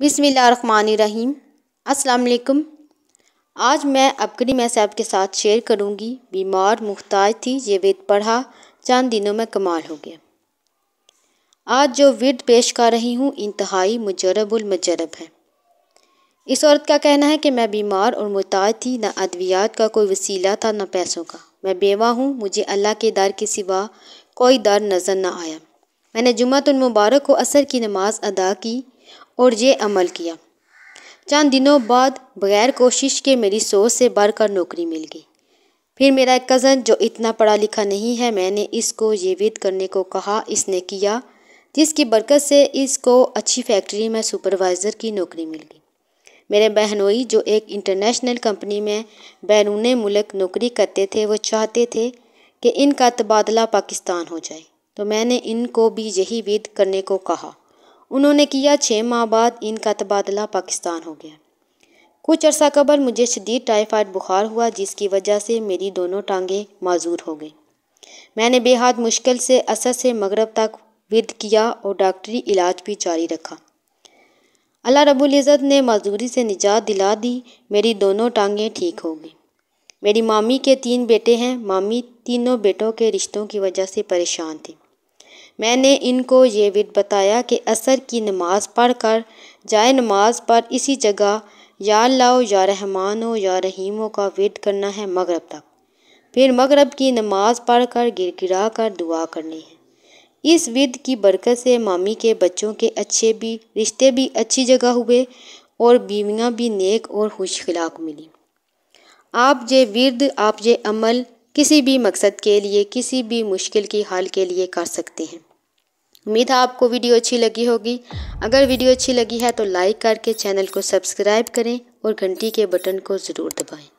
बिसमीम् असलकुम आज मैं मैं साहब के साथ शेयर करूंगी बीमार मुख्ताज थी ये वेद पढ़ा चंद दिनों में कमाल हो गया आज जो विद पेश कर रही हूँ इंतहाई मुजरबुलमजरब है इस औरत का कहना है कि मैं बीमार और मुताज थी ना अद्वियात का कोई वसीला था ना पैसों का मैं बेवा हूँ मुझे अल्लाह के दर के सिवा कोई डर नज़र ना आया मैंने जुम्मत मुबारक को असर की नमाज़ अदा की और ये अमल किया चंद दिनों बाद बगैर कोशिश के मेरी सोच से बढ़कर नौकरी मिल गई फिर मेरा एक कज़न जो इतना पढ़ा लिखा नहीं है मैंने इसको ये विद करने को कहा इसने किया जिसकी बरकत से इसको अच्छी फैक्ट्री में सुपरवाइज़र की नौकरी मिल गई मेरे बहनोई जो एक इंटरनेशनल कंपनी में बैरून मुल्क नौकरी करते थे वो चाहते थे कि इनका तबादला पाकिस्तान हो जाए तो मैंने इनको भी यही विद करने को कहा उन्होंने किया छः माह बाद इनका तबादला पाकिस्तान हो गया कुछ अर्सा कबल मुझे शदीद टाइफाइड बुखार हुआ जिसकी वजह से मेरी दोनों टांगें माजूर हो गई मैंने बेहद मुश्किल से असर से मगरब तक विद किया और डॉक्टरी इलाज भी जारी रखा अल्लाह रबुल्ज़त ने मजदूरी से निजात दिला दी मेरी दोनों टांगें ठीक हो गई मेरी मामी के तीन बेटे हैं मामी तीनों बेटों के रिश्तों की वजह से परेशान थी मैंने इनको ये विद बताया कि असर की नमाज़ पढ़ कर जाए नमाज पर इसी जगह या लाओ या रहमान हो या रहीम हो का वेट करना है मगरब तक फिर मगरब की नमाज पढ़ कर गिर गिरा कर दुआ करनी है इस विद की बरकत से मामी के बच्चों के अच्छे भी रिश्ते भी अच्छी जगह हुए और बीवियाँ भी नेक और खुश खिलाक मिली आप जे विद आप जे अमल किसी भी मकसद के लिए किसी भी मुश्किल की हाल के लिए कर सकते हैं उम्मीद है आपको वीडियो अच्छी लगी होगी अगर वीडियो अच्छी लगी है तो लाइक करके चैनल को सब्सक्राइब करें और घंटी के बटन को ज़रूर दबाएं